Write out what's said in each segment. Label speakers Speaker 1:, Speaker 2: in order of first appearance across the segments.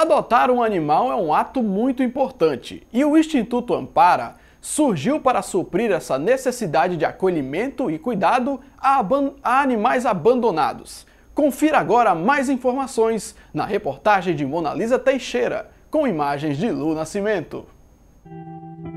Speaker 1: Adotar um animal é um ato muito importante e o Instituto Ampara surgiu para suprir essa necessidade de acolhimento e cuidado a, aban a animais abandonados. Confira agora mais informações na reportagem de Monalisa Teixeira, com imagens de Lu Nascimento.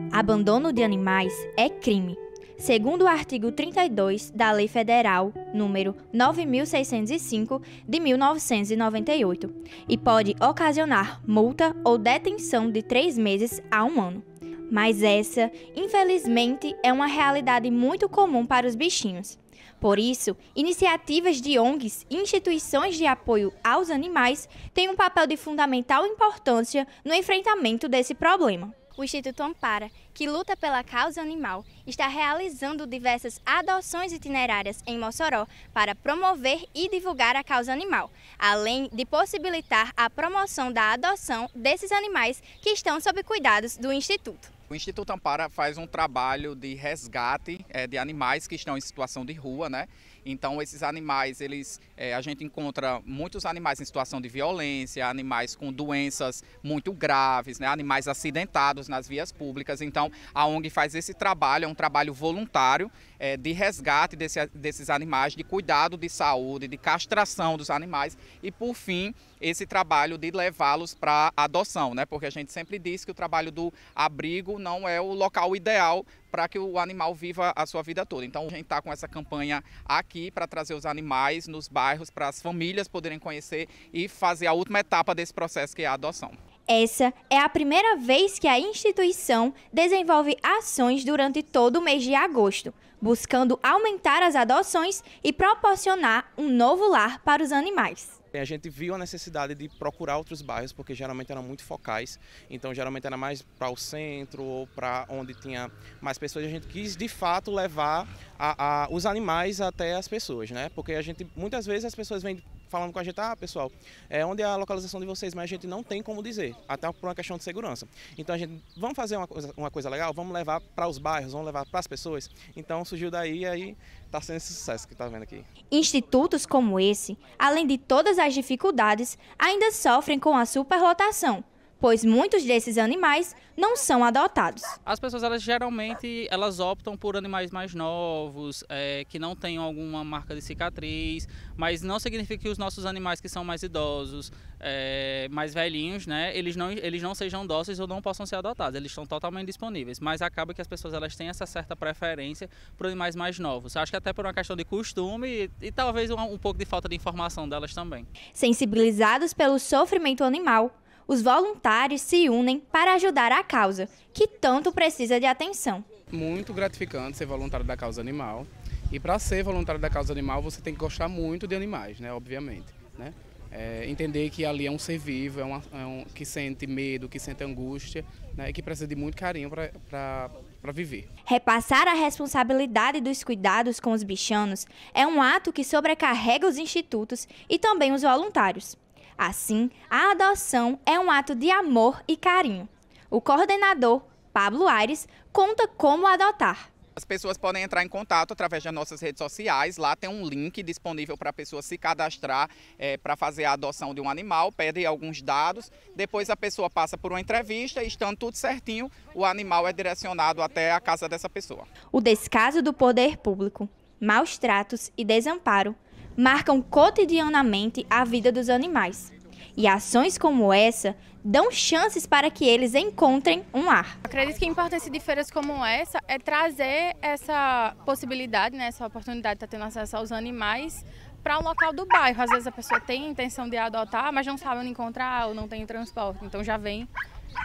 Speaker 2: Abandono de animais é crime segundo o artigo 32 da Lei Federal número 9605 de 1998 e pode ocasionar multa ou detenção de três meses a um ano. Mas essa, infelizmente, é uma realidade muito comum para os bichinhos. Por isso, iniciativas de ONGs e instituições de apoio aos animais têm um papel de fundamental importância no enfrentamento desse problema o Instituto Ampara, que luta pela causa animal, está realizando diversas adoções itinerárias em Mossoró para promover e divulgar a causa animal, além de possibilitar a promoção da adoção desses animais que estão sob cuidados do Instituto.
Speaker 1: O Instituto Ampara faz um trabalho de resgate é, de animais que estão em situação de rua, né? Então esses animais, eles, é, a gente encontra muitos animais em situação de violência, animais com doenças muito graves, né, animais acidentados nas vias públicas. Então a ONG faz esse trabalho, é um trabalho voluntário é, de resgate desse, desses animais, de cuidado de saúde, de castração dos animais e por fim esse trabalho de levá-los para adoção, né? Porque a gente sempre diz que o trabalho do abrigo não é o local ideal para que o animal viva a sua vida toda. Então a gente está com essa campanha aqui para trazer os animais nos bairros, para as famílias poderem conhecer e fazer a última etapa desse processo que é a adoção.
Speaker 2: Essa é a primeira vez que a instituição desenvolve ações durante todo o mês de agosto, buscando aumentar as adoções e proporcionar um novo lar para os animais
Speaker 3: a gente viu a necessidade de procurar outros bairros, porque geralmente eram muito focais, então geralmente era mais para o centro ou para onde tinha mais pessoas. A gente quis de fato levar a, a, os animais até as pessoas, né? Porque a gente, muitas vezes as pessoas vêm falando com a gente, ah, pessoal, é onde é a localização de vocês, mas a gente não tem como dizer, até por uma questão de segurança. Então a gente, vamos fazer uma coisa, uma coisa legal, vamos levar para os bairros, vamos levar para as pessoas. Então surgiu daí e aí está sendo esse sucesso que está vendo aqui.
Speaker 2: Institutos como esse, além de todas as as dificuldades, ainda sofrem com a superlotação, pois muitos desses animais não são adotados.
Speaker 4: As pessoas elas geralmente elas optam por animais mais novos, é, que não tenham alguma marca de cicatriz, mas não significa que os nossos animais que são mais idosos, é, mais velhinhos, né, eles não, eles não sejam dóceis ou não possam ser adotados. Eles estão totalmente disponíveis, mas acaba que as pessoas elas têm essa certa preferência por animais mais novos. Acho que até por uma questão de costume e, e talvez um, um pouco de falta de informação delas também.
Speaker 2: Sensibilizados pelo sofrimento animal, os voluntários se unem para ajudar a causa, que tanto precisa de atenção.
Speaker 1: Muito gratificante ser voluntário da causa animal. E para ser voluntário da causa animal, você tem que gostar muito de animais, né? Obviamente. Né? É, entender que ali é um ser vivo, é, uma, é um, que sente medo, que sente angústia né, e que precisa de muito carinho para
Speaker 2: viver. Repassar a responsabilidade dos cuidados com os bichanos é um ato que sobrecarrega os institutos e também os voluntários. Assim, a adoção é um ato de amor e carinho. O coordenador, Pablo Aires, conta como adotar.
Speaker 1: As pessoas podem entrar em contato através das nossas redes sociais. Lá tem um link disponível para a pessoa se cadastrar é, para fazer a adoção de um animal, pede alguns dados. Depois a pessoa passa por uma entrevista e, estando tudo certinho, o animal é direcionado até a casa dessa pessoa.
Speaker 2: O descaso do poder público, maus tratos e desamparo marcam cotidianamente a vida dos animais. E ações como essa dão chances para que eles encontrem um ar. Acredito que a importância de feiras como
Speaker 4: essa é trazer essa possibilidade, né, essa oportunidade de estar tá tendo acesso aos animais para o um local do bairro. Às vezes a pessoa tem a intenção de adotar, mas não sabe onde encontrar ou não tem transporte, então já vem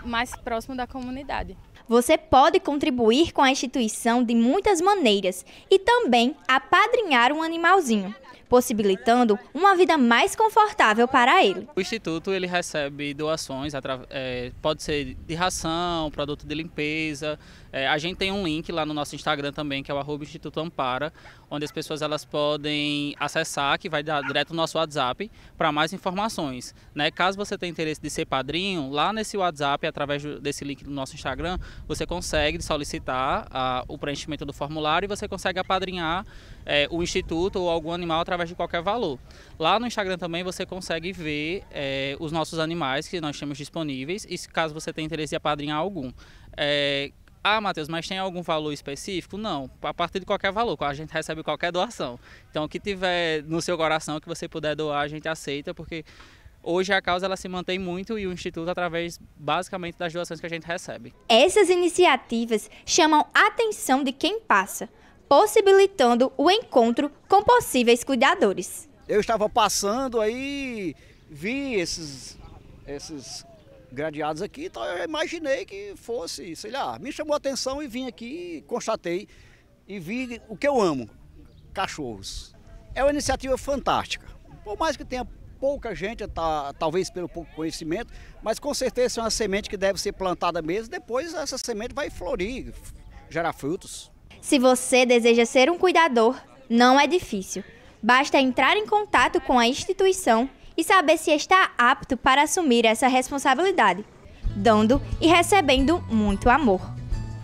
Speaker 4: mais próximo da comunidade.
Speaker 2: Você pode contribuir com a instituição de muitas maneiras e também apadrinhar um animalzinho possibilitando uma vida mais confortável para ele.
Speaker 4: O Instituto ele recebe doações, é, pode ser de ração, produto de limpeza. É, a gente tem um link lá no nosso Instagram também, que é o Instituto Ampara, onde as pessoas elas podem acessar, que vai dar direto no nosso WhatsApp, para mais informações. Né? Caso você tenha interesse de ser padrinho, lá nesse WhatsApp, através desse link do nosso Instagram, você consegue solicitar a, o preenchimento do formulário e você consegue apadrinhar é, o Instituto ou algum animal através através de qualquer valor. Lá no Instagram também você consegue ver é, os nossos animais que nós temos disponíveis e caso você tenha interesse em apadrinhar algum. É, ah, Matheus, mas tem algum valor específico? Não, a partir de qualquer valor, a gente recebe qualquer doação. Então, o que tiver no seu coração que você puder doar, a gente aceita, porque hoje a causa ela se mantém muito e o instituto através basicamente das doações que a gente recebe.
Speaker 2: Essas iniciativas chamam a atenção de quem passa possibilitando o encontro com possíveis cuidadores.
Speaker 4: Eu estava passando aí, vi esses, esses gradeados aqui, então eu imaginei que fosse, sei lá, me chamou a atenção e vim aqui, constatei e vi o que eu amo, cachorros. É uma iniciativa fantástica. Por mais que tenha pouca gente, tá, talvez pelo pouco conhecimento, mas com certeza é uma semente que deve ser plantada mesmo, depois essa semente vai florir, gerar frutos.
Speaker 2: Se você deseja ser um cuidador, não é difícil. Basta entrar em contato com a instituição e saber se está apto para assumir essa responsabilidade, dando e recebendo muito amor.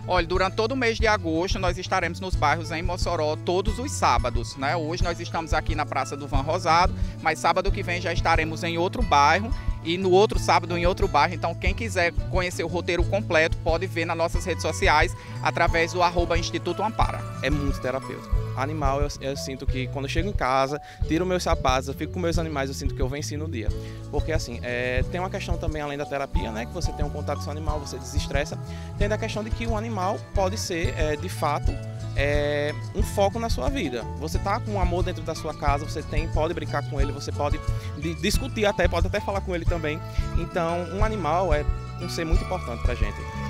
Speaker 1: Olha, durante todo o mês de agosto nós estaremos nos bairros em Mossoró todos os sábados, né? Hoje nós estamos aqui na Praça do Van Rosado, mas sábado que vem já estaremos em outro bairro e no outro sábado em outro bairro. Então, quem quiser conhecer o roteiro completo pode ver nas nossas redes sociais através do arroba Instituto Ampara. É
Speaker 3: muito terapêutico. Animal, eu, eu sinto que quando eu chego em casa, tiro meus sapatos, eu fico com meus animais, eu sinto que eu venci no dia. Porque assim, é, tem uma questão também além da terapia, né? Que você tem um contato com o animal, você desestressa. Tem a questão de que o animal pode ser, é, de fato, é, um foco na sua vida. Você tá com um amor dentro da sua casa, você tem, pode brincar com ele, você pode discutir até, pode até falar com ele também. Então, um animal é um ser muito importante pra gente.